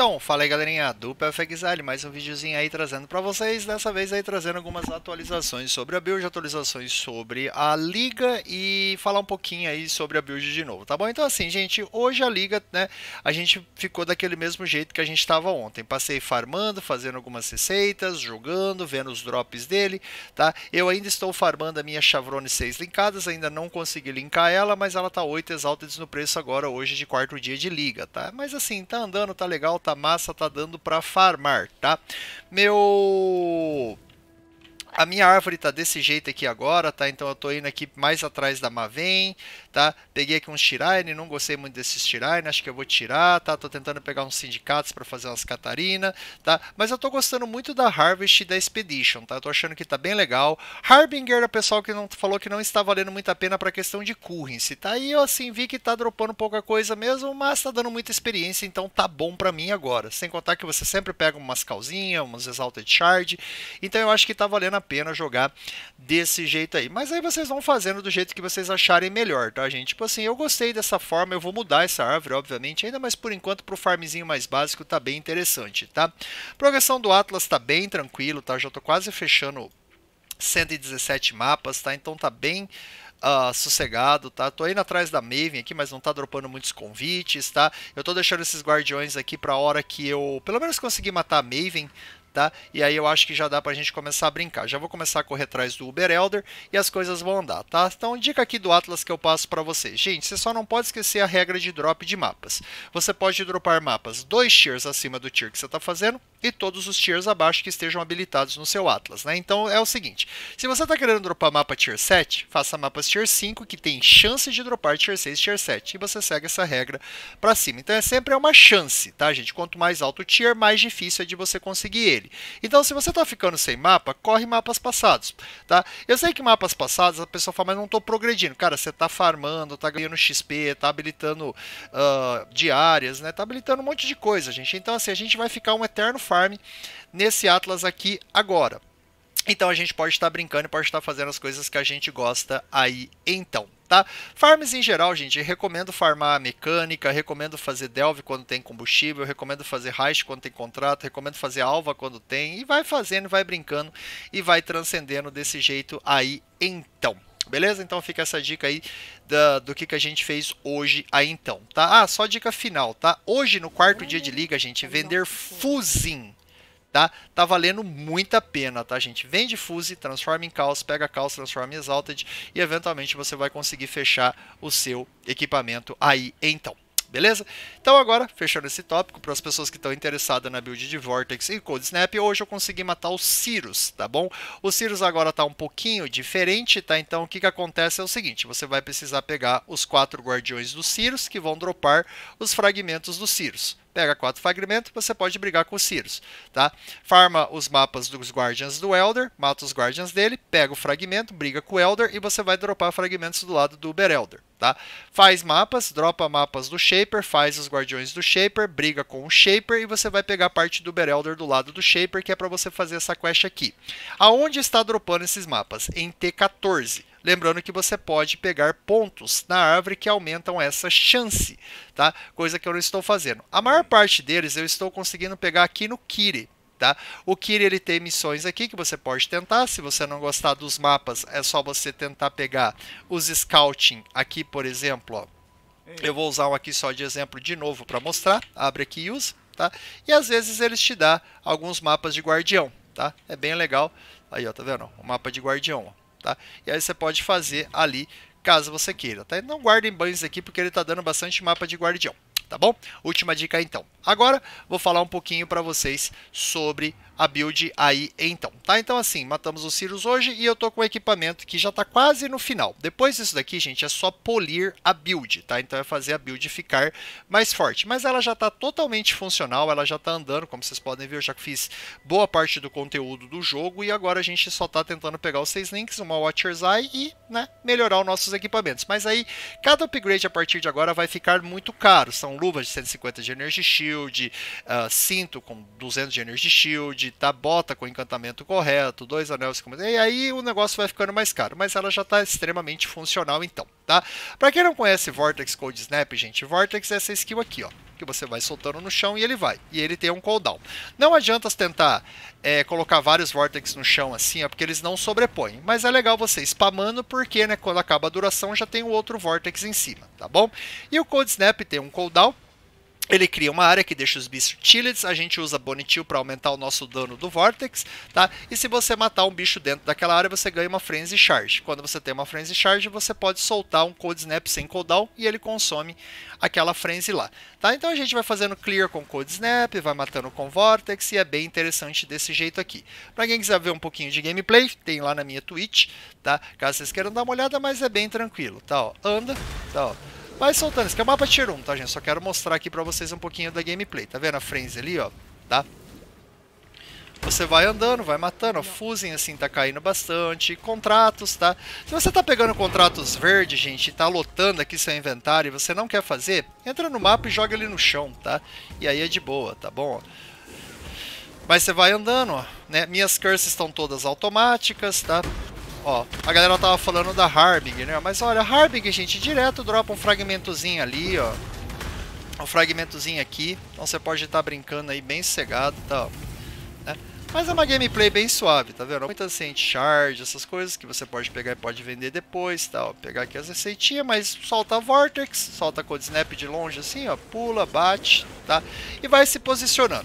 Então, fala aí galerinha, do FXL, mais um videozinho aí trazendo para vocês, dessa vez aí trazendo algumas atualizações sobre a build, atualizações sobre a liga e falar um pouquinho aí sobre a build de novo, tá bom? Então assim, gente, hoje a liga, né, a gente ficou daquele mesmo jeito que a gente estava ontem, passei farmando, fazendo algumas receitas, jogando, vendo os drops dele, tá? Eu ainda estou farmando a minha Chavrone 6 linkadas, ainda não consegui linkar ela, mas ela tá 8 exalted no preço agora, hoje de quarto dia de liga, tá? Mas assim, tá andando, tá legal, tá massa tá dando para farmar, tá? Meu a minha árvore tá desse jeito aqui agora, tá? Então eu tô indo aqui mais atrás da Maven, tá? Peguei aqui uns Shirine, não gostei muito desses Shirine, acho que eu vou tirar, tá? Tô tentando pegar uns sindicatos para fazer umas Catarina, tá? Mas eu tô gostando muito da Harvest e da Expedition, tá? Eu tô achando que tá bem legal. Harbinger pessoal que não falou que não está valendo muito a pena para questão de currency, tá? E eu assim vi que tá dropando pouca coisa mesmo, mas tá dando muita experiência, então tá bom para mim agora. Sem contar que você sempre pega umas calzinhas, umas Exalted Shard, então eu acho que tá valendo a pena jogar desse jeito aí. Mas aí vocês vão fazendo do jeito que vocês acharem melhor, tá, gente? Tipo assim, eu gostei dessa forma, eu vou mudar essa árvore, obviamente, ainda mas por enquanto pro farmzinho mais básico tá bem interessante, tá? Progressão do Atlas tá bem tranquilo, tá? Já tô quase fechando 117 mapas, tá? Então tá bem uh, sossegado, tá? Tô indo atrás da Maven aqui, mas não tá dropando muitos convites, tá? Eu tô deixando esses guardiões aqui pra hora que eu, pelo menos, conseguir matar a Maven, tá? E aí eu acho que já dá para a gente começar a brincar. Já vou começar a correr atrás do Uber Elder e as coisas vão andar, tá? Então, dica aqui do Atlas que eu passo para vocês. Gente, você só não pode esquecer a regra de drop de mapas. Você pode dropar mapas dois tiers acima do tier que você está fazendo e todos os tiers abaixo que estejam habilitados no seu Atlas. Né? Então é o seguinte, se você está querendo dropar mapa tier 7, faça mapas tier 5 que tem chance de dropar tier 6 tier 7 e você segue essa regra para cima. Então é sempre é uma chance, tá gente? Quanto mais alto o tier, mais difícil é de você conseguir ele. Então se você está ficando sem mapa, corre mapas passados, tá? Eu sei que mapas passados a pessoa fala, mas não estou progredindo. Cara, você está farmando, está ganhando XP, está habilitando uh, diárias, né? Tá habilitando um monte de coisa, gente. Então assim, a gente vai ficar um eterno farm nesse Atlas aqui agora. Então a gente pode estar brincando e pode estar fazendo as coisas que a gente gosta aí então. Tá? Farms em geral, gente, recomendo farmar mecânica, recomendo fazer delve quando tem combustível, recomendo fazer heist quando tem contrato, recomendo fazer alva quando tem, e vai fazendo, vai brincando e vai transcendendo desse jeito aí então beleza? Então fica essa dica aí da, do que, que a gente fez hoje aí então, tá? Ah, só dica final, tá? Hoje, no quarto dia de liga, gente, vender Fuzin tá? Tá valendo muita pena, tá, gente? Vende fuse, transforma em calça, pega calça, transforma em exalted e eventualmente você vai conseguir fechar o seu equipamento aí então beleza? Então agora, fechando esse tópico, para as pessoas que estão interessadas na build de Vortex e Cold Snap, hoje eu consegui matar o Cirrus, tá bom? O Cirrus agora está um pouquinho diferente, tá? Então o que, que acontece é o seguinte, você vai precisar pegar os quatro guardiões do Cirrus, que vão dropar os fragmentos do Cirrus. Pega quatro fragmentos, você pode brigar com os Sirius, tá? Farma os mapas dos Guardians do Elder, mata os Guardians dele, pega o fragmento, briga com o Elder e você vai dropar fragmentos do lado do Uber Elder, tá? Faz mapas, dropa mapas do Shaper, faz os Guardiões do Shaper, briga com o Shaper e você vai pegar parte do Uber Elder do lado do Shaper, que é para você fazer essa quest aqui. Aonde está dropando esses mapas? Em T14. Lembrando que você pode pegar pontos na árvore que aumentam essa chance, tá? Coisa que eu não estou fazendo. A maior parte deles eu estou conseguindo pegar aqui no Kiri. Tá? O Kiri ele tem missões aqui que você pode tentar. Se você não gostar dos mapas, é só você tentar pegar os scouting aqui, por exemplo. Ó. Eu vou usar um aqui só de exemplo de novo para mostrar. Abre aqui e usa. Tá? E às vezes eles te dão alguns mapas de guardião. Tá? É bem legal. Aí, ó, tá vendo? O mapa de guardião. Ó. Tá? E aí você pode fazer ali caso você queira. Tá? Não guardem banhos aqui porque ele está dando bastante mapa de guardião. Tá bom? Última dica então. Agora vou falar um pouquinho para vocês sobre a build aí então, tá? Então assim, matamos os Cirus hoje e eu tô com o equipamento que já tá quase no final. Depois disso daqui, gente, é só polir a build, tá? Então é fazer a build ficar mais forte. Mas ela já tá totalmente funcional, ela já tá andando, como vocês podem ver, eu já fiz boa parte do conteúdo do jogo e agora a gente só tá tentando pegar os seis links, uma Watcher's Eye e, né, melhorar os nossos equipamentos. Mas aí, cada upgrade a partir de agora vai ficar muito caro. São luvas de 150 de Energy Shield, uh, cinto com 200 de Energy Shield, digitar tá bota com o encantamento correto, dois anéis E aí o negócio vai ficando mais caro, mas ela já está extremamente funcional então, tá? Para quem não conhece Vortex Code Snap, gente, Vortex é essa skill aqui, ó que você vai soltando no chão e ele vai. E ele tem um cooldown. Não adianta tentar é, colocar vários Vortex no chão assim, ó, porque eles não sobrepõem. Mas é legal você spamando, porque né, quando acaba a duração já tem o outro Vortex em cima, tá bom? E o Code Snap tem um cooldown, ele cria uma área que deixa os bichos chillets, a gente usa bonitil para aumentar o nosso dano do Vortex, tá? E se você matar um bicho dentro daquela área, você ganha uma Frenzy Charge. Quando você tem uma Frenzy Charge, você pode soltar um Cold Snap sem cooldown e ele consome aquela Frenzy lá, tá? Então a gente vai fazendo clear com Cold Snap, vai matando com Vortex e é bem interessante desse jeito aqui. Para quem quiser ver um pouquinho de gameplay, tem lá na minha Twitch, tá? Caso vocês queiram dar uma olhada, mas é bem tranquilo, tá? Ó, anda, tá? Ó. Vai soltando, esse aqui é o mapa Tier 1, tá, gente? Só quero mostrar aqui pra vocês um pouquinho da gameplay. Tá vendo a Frenzy ali, ó? Tá? Você vai andando, vai matando, ó, Fusing, assim, tá caindo bastante, contratos, tá? Se você tá pegando contratos verdes, gente, e tá lotando aqui seu inventário e você não quer fazer, entra no mapa e joga ele no chão, tá? E aí é de boa, tá bom? Mas você vai andando, ó, né? Minhas curses estão todas automáticas, tá? Ó, a galera tava falando da Harbing, né? Mas olha, Harbing gente, direto dropa um fragmentozinho ali, ó. Um fragmentozinho aqui. Então você pode estar tá brincando aí bem cegado e tá, tal. Né? Mas é uma gameplay bem suave, tá vendo? Muita recente charge, essas coisas que você pode pegar e pode vender depois tal. Tá, pegar aqui as receitinhas, mas solta Vortex, solta Code Snap de longe assim, ó. Pula, bate, tá? E vai se posicionando,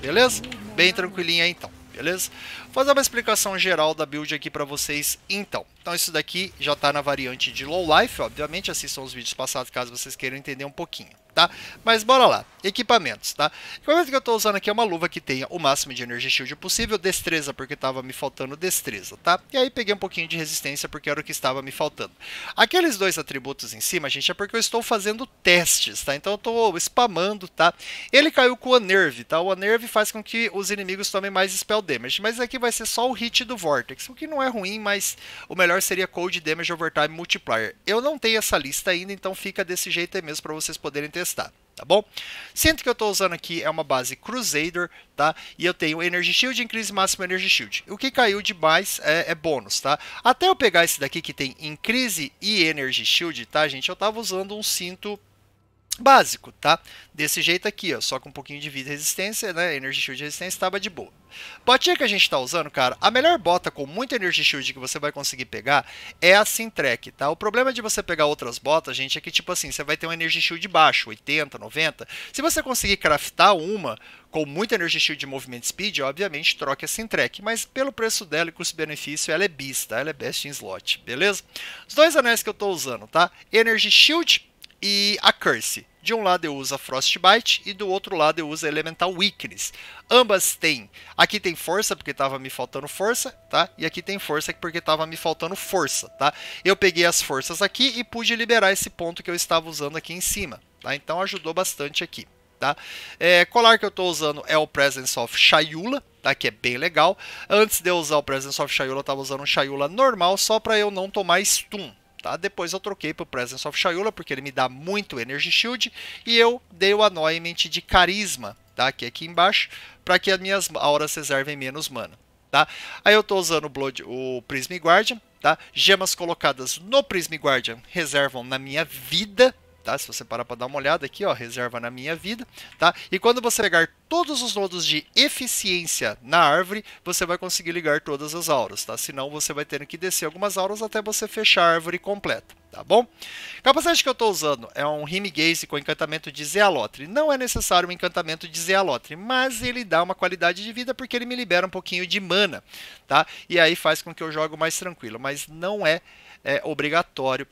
beleza? Bem tranquilinha então beleza? Vou fazer uma explicação geral da build aqui para vocês então. Então isso daqui já está na variante de low life, obviamente, assistam os vídeos passados caso vocês queiram entender um pouquinho, tá? Mas bora lá equipamentos, tá? O equipamento que eu estou usando aqui é uma luva que tenha o máximo de energia shield possível, destreza, porque estava me faltando destreza, tá? E aí peguei um pouquinho de resistência, porque era o que estava me faltando. Aqueles dois atributos em cima, gente, é porque eu estou fazendo testes, tá? Então eu estou spamando, tá? Ele caiu com o Unnerve, tá? O Unnerve faz com que os inimigos tomem mais spell damage, mas aqui vai ser só o hit do Vortex, o que não é ruim, mas o melhor seria Cold Damage Overtime Multiplier. Eu não tenho essa lista ainda, então fica desse jeito aí mesmo para vocês poderem testar tá bom? cinto que eu estou usando aqui é uma base Crusader, tá? E eu tenho Energy Shield, Increase Máximo Energy Shield. O que caiu demais é, é, bônus, tá? Até eu pegar esse daqui que tem Increase e Energy Shield, tá, gente? Eu estava usando um cinto básico, tá? Desse jeito aqui, ó, só com um pouquinho de vida e resistência, né? Energy Shield e resistência, estava de boa. Botinha que a gente tá usando, cara, a melhor bota com muito Energy Shield que você vai conseguir pegar é a Sintrek, tá? O problema de você pegar outras botas, gente, é que, tipo assim, você vai ter um Energy Shield baixo, 80, 90. Se você conseguir craftar uma com muito Energy Shield de movimento speed, obviamente troque a Sintrek, mas pelo preço dela e custo-benefício, ela é bis, tá? Ela é best in slot, beleza? Os dois anéis que eu tô usando, tá? Energy Shield e a Curse. De um lado eu uso a Frostbite e do outro lado eu uso a Elemental Weakness. Ambas têm. Aqui tem força porque estava me faltando força, tá? E aqui tem força porque estava me faltando força, tá? Eu peguei as forças aqui e pude liberar esse ponto que eu estava usando aqui em cima, tá? Então ajudou bastante aqui. Tá? É, colar que eu estou usando é o Presence of Shayula, tá? que é bem legal. Antes de eu usar o Presence of Shayula, eu estava usando um Shayula normal, só para eu não tomar stun. Tá? Depois eu troquei para o Presence of Shayula, porque ele me dá muito Energy Shield, e eu dei o Annoyment de Carisma, tá? que é aqui embaixo, para que as minhas auras reservem menos mana. Tá? Aí eu estou usando o, Blood, o Prism Guardian, tá? gemas colocadas no Prism Guardian reservam na minha vida, tá? Se você parar para dar uma olhada aqui, ó, reserva na minha vida, tá? E quando você pegar todos os nodos de eficiência na árvore, você vai conseguir ligar todas as auras, tá? Senão você vai ter que descer algumas auras até você fechar a árvore completa, tá bom? Capacete que eu estou usando é um Rime Gaze com encantamento de Zealotre. Não é necessário um encantamento de Zealotre, mas ele dá uma qualidade de vida porque ele me libera um pouquinho de mana, tá? E aí faz com que eu jogue mais tranquilo, mas não é, é obrigatório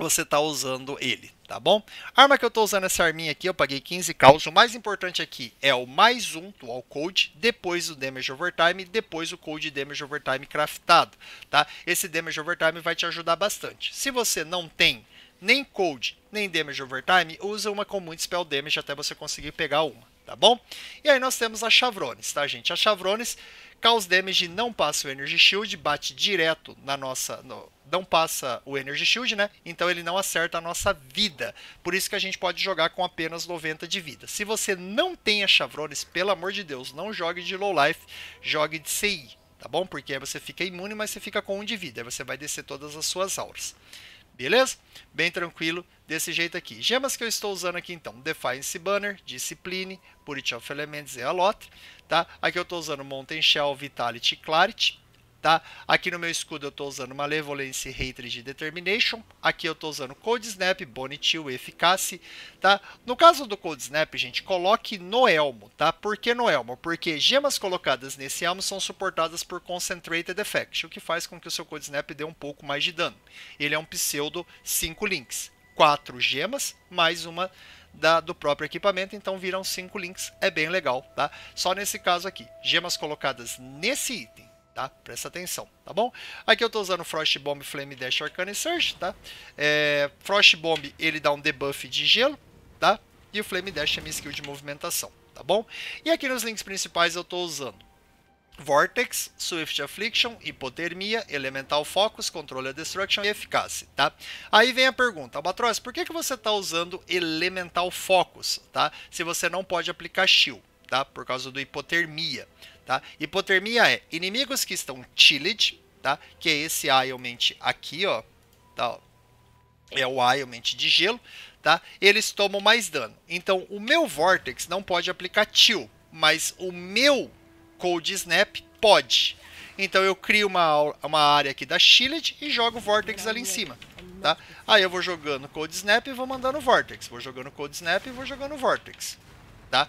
que você está usando ele, tá bom? A arma que eu estou usando essa arminha aqui, eu paguei 15 caos. O mais importante aqui é o mais um do all code, depois o damage overtime, depois o code damage overtime craftado, tá? Esse damage overtime vai te ajudar bastante. Se você não tem nem code, nem damage overtime, usa uma com muito spell damage até você conseguir pegar uma, tá bom? E aí nós temos a Chavrones, tá gente? A Chavrones, caos Damage não passa o Energy Shield, bate direto na nossa, no, não passa o Energy Shield, né? Então ele não acerta a nossa vida. Por isso que a gente pode jogar com apenas 90 de vida. Se você não tem a Chavrones, pelo amor de Deus, não jogue de Low Life, jogue de CI, tá bom? Porque aí você fica imune, mas você fica com 1 um de vida. Aí você vai descer todas as suas auras. Beleza? Bem tranquilo, desse jeito aqui. Gemas que eu estou usando aqui então, Defiance Banner, Discipline, Purity of Elements e Alot, tá? Aqui eu estou usando Mountain Shell, Vitality e Clarity Tá? Aqui no meu escudo eu estou usando Malevolence, Hatred e Determination. Aqui eu estou usando Cold Snap, Bonitil e Eficacia. Tá? No caso do Cold Snap, gente, coloque no elmo. Tá? Por que no elmo? Porque gemas colocadas nesse elmo são suportadas por Concentrated Effect, o que faz com que o seu Cold Snap dê um pouco mais de dano. Ele é um pseudo 5 links. 4 gemas, mais uma da, do próprio equipamento, então viram 5 links, é bem legal, tá? Só nesse caso aqui, gemas colocadas nesse item tá? Presta atenção, tá bom? Aqui eu estou usando Frost Bomb, Flame Dash, Arcane Search, tá? É, Frost Bomb, ele dá um debuff de gelo, tá? E o Flame Dash é minha skill de movimentação, tá bom? E aqui nos links principais eu estou usando Vortex, Swift Affliction, Hipotermia, Elemental Focus, Controle a Destruction e Eficácia, tá? Aí vem a pergunta, Albatross, por que, que você está usando Elemental Focus, tá? Se você não pode aplicar Shield, tá? Por causa do Hipotermia, Tá? Hipotermia é inimigos que estão chilled, tá? que é esse ailment aqui, ó, tá, ó, é o ailment de gelo, tá? eles tomam mais dano. Então, o meu Vortex não pode aplicar chill, mas o meu Cold Snap pode. Então, eu crio uma, uma área aqui da chilled e jogo o Vortex ali em cima. Tá? Aí eu vou jogando Cold Snap e vou mandando Vortex. Vou jogando Cold Snap e vou jogando Vortex. Tá?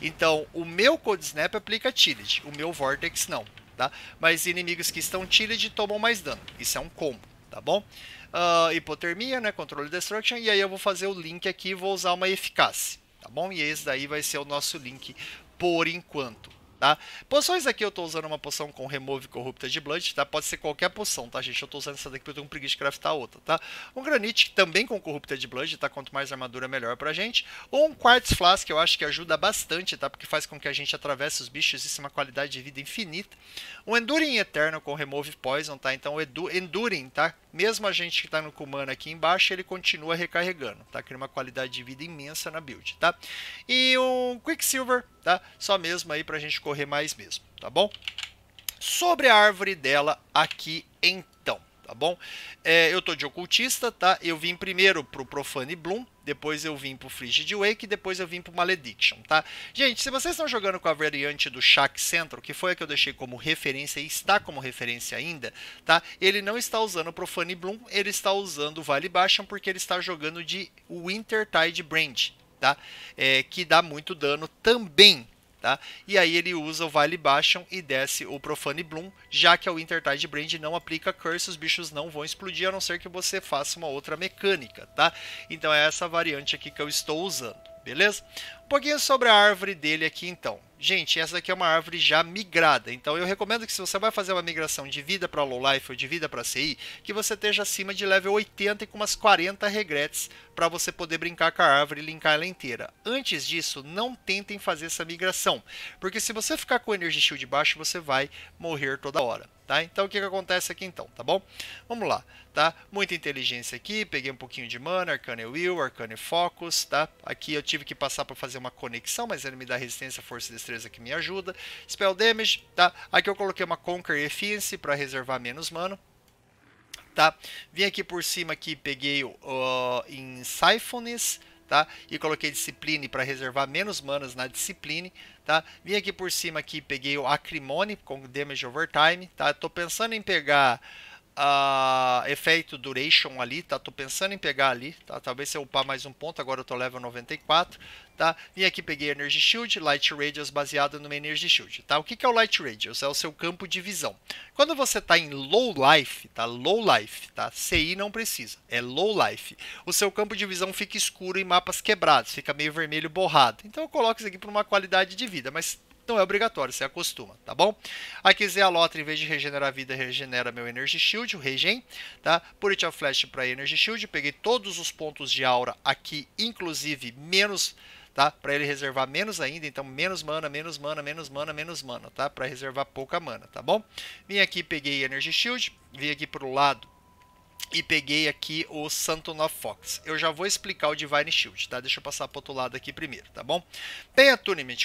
Então, o meu Code Snap aplica Tillage, o meu Vortex não, tá? Mas inimigos que estão Tillage tomam mais dano. Isso é um combo, tá bom? Uh, hipotermia, né? Controle Destruction. E aí eu vou fazer o link aqui e vou usar uma eficácia, tá bom? E esse daí vai ser o nosso link por enquanto tá? Poções aqui eu estou usando uma poção com Remove Corrupta de Blood, tá? Pode ser qualquer poção, tá, gente? Eu estou usando essa daqui porque eu tenho um preguiça de craftar outra, tá? Um Granite também com Corrupta de Blood, tá? Quanto mais armadura, melhor pra gente. Um Quartz Flask, eu acho que ajuda bastante, tá? Porque faz com que a gente atravesse os bichos, isso é uma qualidade de vida infinita. Um Enduring Eterno com Remove Poison, tá? Então, Edu Enduring, tá? Mesmo a gente que está no Kumano aqui embaixo, ele continua recarregando, tá? Cria uma qualidade de vida imensa na build, tá? E um Quicksilver, tá? Só mesmo aí pra gente correr correr mais mesmo, tá bom? Sobre a árvore dela aqui então, tá bom? É, eu tô de ocultista, tá? Eu vim primeiro pro Profane Bloom, depois eu vim pro Frigid Wake, depois eu vim pro Malediction, tá? Gente, se vocês estão jogando com a variante do Shack Central, que foi a que eu deixei como referência e está como referência ainda, tá? Ele não está usando o Profane Bloom, ele está usando o Vale Bastion porque ele está jogando de Wintertide Brand, tá? É, que dá muito dano também, Tá? E aí ele usa o Vale Bastion e desce o Profane Bloom, já que a Wintertide Brand não aplica Curse, os bichos não vão explodir, a não ser que você faça uma outra mecânica, tá? Então é essa variante aqui que eu estou usando, beleza? pouquinho sobre a árvore dele aqui então. Gente, essa aqui é uma árvore já migrada, então eu recomendo que se você vai fazer uma migração de vida para low life ou de vida para CI, que você esteja acima de level 80 e com umas 40 regrets para você poder brincar com a árvore e linkar ela inteira. Antes disso, não tentem fazer essa migração, porque se você ficar com o energy shield baixo, você vai morrer toda hora. Tá? Então o que, que acontece aqui então, tá bom? Vamos lá, tá? Muita inteligência aqui, peguei um pouquinho de mana, Arcane Will, Arcane Focus, tá? Aqui eu tive que passar para fazer uma conexão, mas ele me dá resistência, força e destreza que me ajuda. Spell Damage, tá? Aqui eu coloquei uma Conquer Efficiency para reservar menos mano. Tá? Vim aqui por cima aqui, peguei uh, em Siphones, tá? E coloquei Discipline para reservar menos manas na Discipline, tá? Vim aqui por cima aqui, peguei o Acrimony com Damage Overtime, tá? Tô pensando em pegar uh, efeito duration ali, tá? Tô pensando em pegar ali, tá? Talvez se eu upar mais um ponto, agora eu tô level 94, tá? E aqui peguei Energy Shield, Light Radius baseado no Energy Shield, tá? O que, que é o Light Radius? É o seu campo de visão. Quando você tá em Low Life, tá? Low Life, tá? CI não precisa, é Low Life. O seu campo de visão fica escuro em mapas quebrados, fica meio vermelho borrado. Então eu coloco isso aqui para uma qualidade de vida, mas não é obrigatório, você acostuma, tá bom? Aqui Zé Alota, em vez de regenerar a vida, regenera meu Energy Shield, o Regen, tá? Purity of Flash para Energy Shield, peguei todos os pontos de aura aqui, inclusive menos tá? Para ele reservar menos ainda, então menos mana, menos mana, menos mana, menos mana, tá? Para reservar pouca mana, tá bom? Vim aqui, peguei Energy Shield, vim aqui pro lado e peguei aqui o Santo of Fox. Eu já vou explicar o Divine Shield, tá? Deixa eu passar para outro lado aqui primeiro, tá bom? Tem a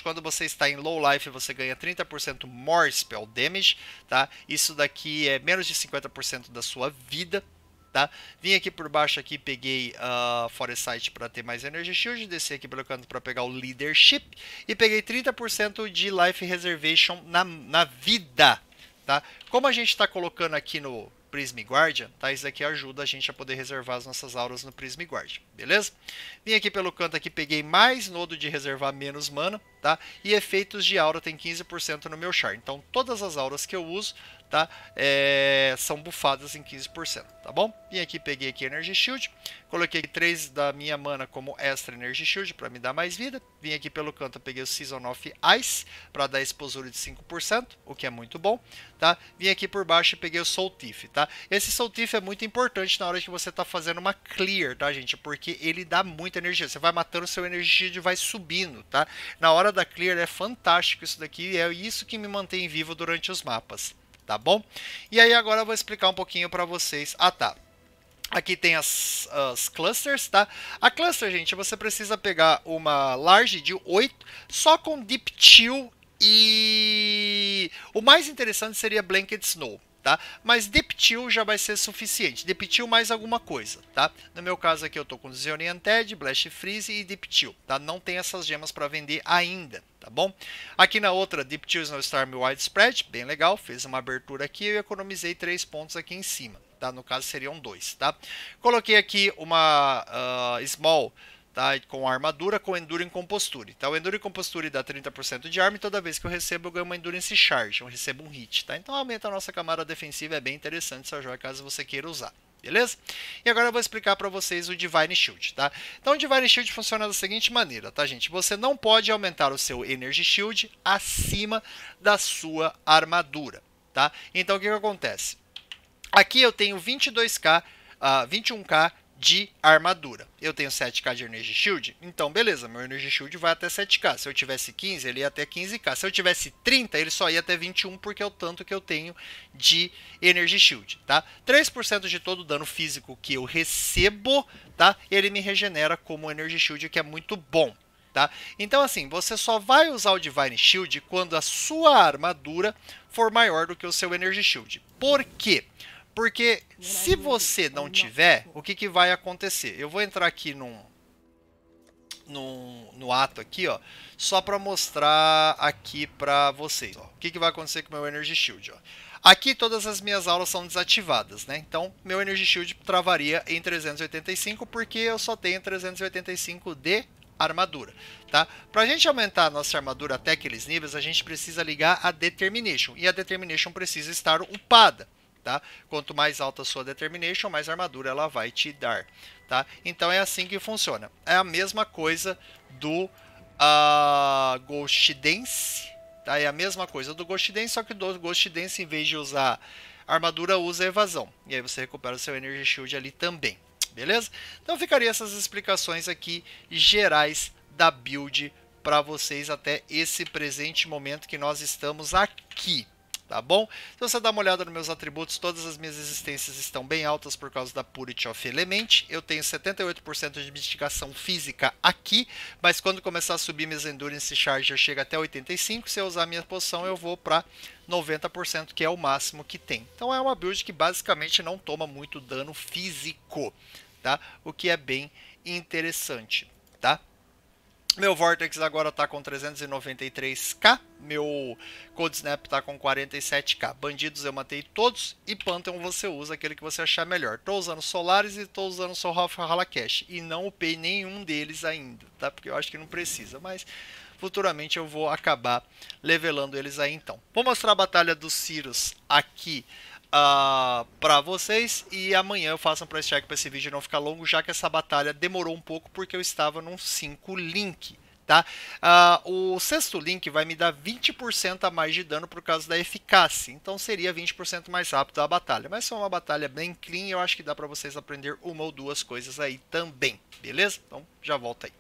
quando você está em Low Life, você ganha 30% more Spell Damage, tá? Isso daqui é menos de 50% da sua vida, tá? Vim aqui por baixo aqui, peguei a uh, Forest para ter mais Energy Shield, desci aqui pelo canto para pegar o Leadership e peguei 30% de Life Reservation na, na vida, tá? Como a gente está colocando aqui no Prism Guardian, tá? Isso aqui ajuda a gente a poder reservar as nossas auras no Prism Guardian, beleza? Vim aqui pelo canto aqui, peguei mais nodo de reservar menos mana, tá? E efeitos de aura tem 15% no meu char. Então todas as auras que eu uso tá? É, são bufadas em 15%, tá bom? Vim aqui, peguei aqui Energy Shield, coloquei 3 da minha mana como Extra Energy Shield para me dar mais vida. Vim aqui pelo canto, peguei o Season of Ice para dar exposure de 5%, o que é muito bom, tá? Vim aqui por baixo e peguei o Soul Thief, tá? Esse Soul Thief é muito importante na hora que você tá fazendo uma clear, tá, gente? Porque ele dá muita energia, você vai matando seu Energy Shield e vai subindo, tá? Na hora da clear é fantástico isso daqui, é isso que me mantém vivo durante os mapas tá bom? E aí agora eu vou explicar um pouquinho para vocês. Ah, tá. Aqui tem as, as, clusters, tá? A cluster, gente, você precisa pegar uma large de 8, só com deep chill e... O mais interessante seria Blanket Snow tá? Mas Deptil já vai ser suficiente. Deptil mais alguma coisa, tá? No meu caso aqui eu tô com Ted, Blast Freeze e Deptil, tá? Não tem essas gemas para vender ainda, tá bom? Aqui na outra, Deptil Snowstorm Widespread, bem legal, fez uma abertura aqui e economizei 3 pontos aqui em cima, tá? No caso seriam 2, tá? Coloquei aqui uma uh, Small tá? com armadura, com Enduro e Composture. Tá? O Enduro e Composture dá 30% de arma e toda vez que eu recebo, eu ganho uma Endurance Charge, eu recebo um hit. Tá? Então aumenta a nossa camada defensiva, é bem interessante essa joia caso você queira usar. Beleza? E agora eu vou explicar para vocês o Divine Shield, tá? Então o Divine Shield funciona da seguinte maneira, tá, gente? Você não pode aumentar o seu Energy Shield acima da sua armadura, tá? Então o que, que acontece? Aqui eu tenho 22k, uh, 21k de armadura. Eu tenho 7k de Energy Shield, então beleza, meu Energy Shield vai até 7k. Se eu tivesse 15, ele ia até 15k. Se eu tivesse 30, ele só ia até 21, porque é o tanto que eu tenho de Energy Shield, tá? 3% de todo o dano físico que eu recebo, tá? Ele me regenera como Energy Shield, que é muito bom. Tá? Então assim, você só vai usar o Divine Shield quando a sua armadura for maior do que o seu Energy Shield. Por quê? Porque se você não tiver, o que, que vai acontecer? Eu vou entrar aqui num, num, no ato aqui, ó, só para mostrar aqui para vocês. Ó, o que, que vai acontecer com o meu Energy Shield? Ó. Aqui todas as minhas aulas são desativadas, né? Então, meu Energy Shield travaria em 385, porque eu só tenho 385 de armadura, tá? Pra gente aumentar a nossa armadura até aqueles níveis, a gente precisa ligar a Determination, e a Determination precisa estar upada tá? Quanto mais alta a sua determination, mais armadura ela vai te dar, tá? Então é assim que funciona. É a mesma coisa do uh, Ghost Dance, tá? É a mesma coisa do Ghost Dance, só que do Ghost Dance, em vez de usar armadura, usa evasão. E aí você recupera o seu Energy Shield ali também, beleza? Então ficaria essas explicações aqui gerais da build para vocês até esse presente momento que nós estamos aqui tá bom? Se você dá uma olhada nos meus atributos, todas as minhas existências estão bem altas por causa da Purity of Element. Eu tenho 78% de mitigação física aqui, mas quando começar a subir minhas Endurance Charge, eu chego até 85%. Se eu usar minha poção, eu vou para 90%, que é o máximo que tem. Então é uma build que basicamente não toma muito dano físico, tá? O que é bem interessante, tá? Meu Vortex agora está com 393k, meu Codesnap tá está com 47k. Bandidos eu matei todos e Pantheon você usa aquele que você achar melhor. Tô usando Solaris e tô usando só Cash e não upei nenhum deles ainda, tá? Porque eu acho que não precisa, mas futuramente eu vou acabar levelando eles aí então. Vou mostrar a batalha dos Cirus aqui uh, ah, para vocês e amanhã eu faço um price check para esse vídeo não ficar longo, já que essa batalha demorou um pouco porque eu estava num 5 link. Tá? Uh, o sexto link vai me dar 20% a mais de dano por causa da eficácia, então seria 20% mais rápido a batalha. Mas foi uma batalha bem clean, eu acho que dá para vocês aprender uma ou duas coisas aí também, beleza? Então já volta aí.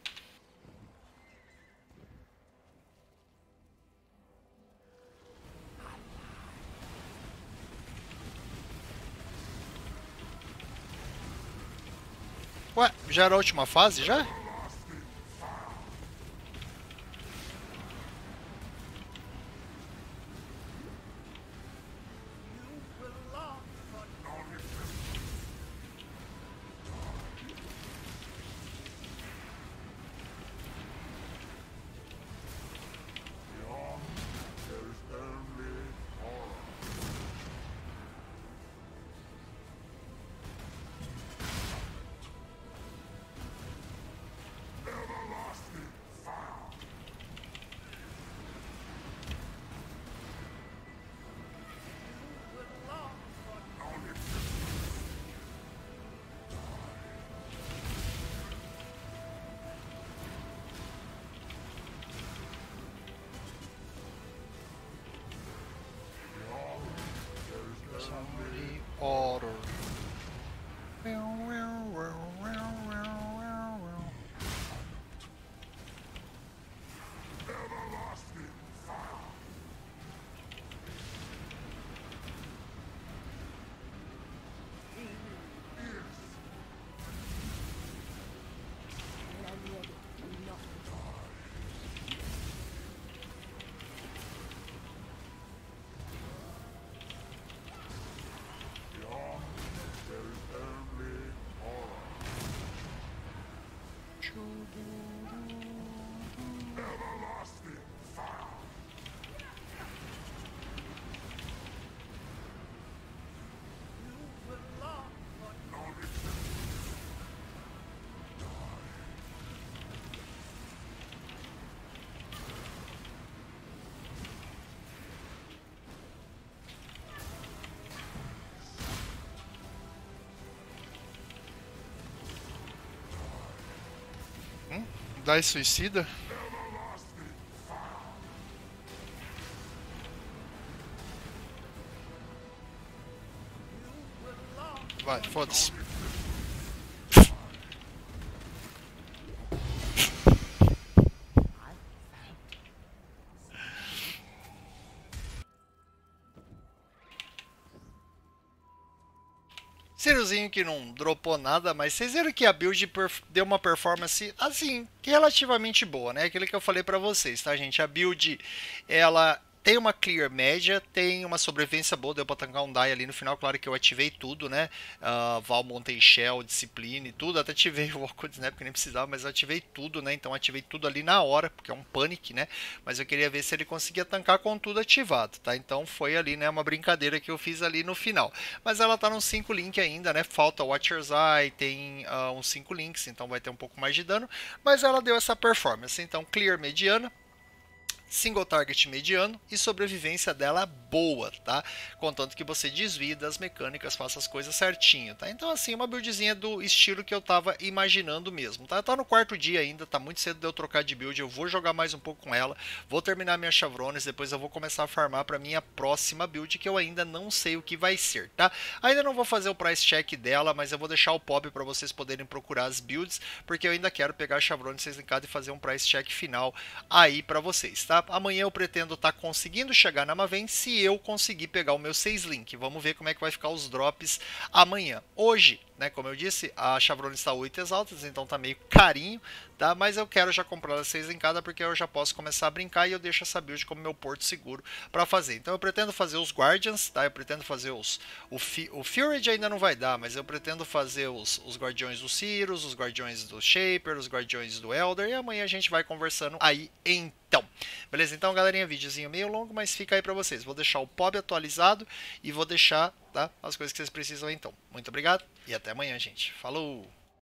Ué, já era a última fase já? Jedi suicida? Vai, foda-se. videozinho que não dropou nada, mas vocês viram que a build deu uma performance assim, relativamente boa, né? Aquilo que eu falei para vocês, tá, gente? A build ela tem uma clear média, tem uma sobrevivência boa, deu pra tancar um die ali no final, claro que eu ativei tudo, né? Uh, Val, Mountain Shell, Discipline, tudo, até ativei o Walkout, né? Porque nem precisava, mas ativei tudo, né? Então ativei tudo ali na hora, porque é um panic, né? Mas eu queria ver se ele conseguia tancar com tudo ativado, tá? Então foi ali, né? Uma brincadeira que eu fiz ali no final. Mas ela tá num 5 link ainda, né? Falta Watcher's Eye, tem uh, uns 5 links, então vai ter um pouco mais de dano, mas ela deu essa performance, então clear mediana, single target mediano e sobrevivência dela boa, tá? Contanto que você desvie das mecânicas, faça as coisas certinho, tá? Então, assim, uma buildzinha do estilo que eu tava imaginando mesmo, tá? Tá no quarto dia ainda, tá muito cedo de eu trocar de build, eu vou jogar mais um pouco com ela, vou terminar minhas chavrones, depois eu vou começar a farmar para minha próxima build, que eu ainda não sei o que vai ser, tá? Ainda não vou fazer o price check dela, mas eu vou deixar o pop para vocês poderem procurar as builds, porque eu ainda quero pegar a chavrones vocês linkadas e fazer um price check final aí para vocês, tá? tá? Amanhã eu pretendo estar tá conseguindo chegar na Maven se eu conseguir pegar o meu 6 link. Vamos ver como é que vai ficar os drops amanhã. Hoje né? Como eu disse, a Chevron está 8 exaltas, então tá meio carinho, tá? Mas eu quero já comprar as 6 em cada porque eu já posso começar a brincar e eu deixo essa build como meu porto seguro para fazer. Então eu pretendo fazer os Guardians, tá? Eu pretendo fazer os o, Fi, o Fury ainda não vai dar, mas eu pretendo fazer os, os Guardiões do Cirrus, os Guardiões do Shaper, os Guardiões do Elder e amanhã a gente vai conversando aí em então, beleza? Então, galerinha, videozinho meio longo, mas fica aí para vocês. Vou deixar o POB atualizado e vou deixar tá? As coisas que vocês precisam então. Muito obrigado e até amanhã, gente. Falou!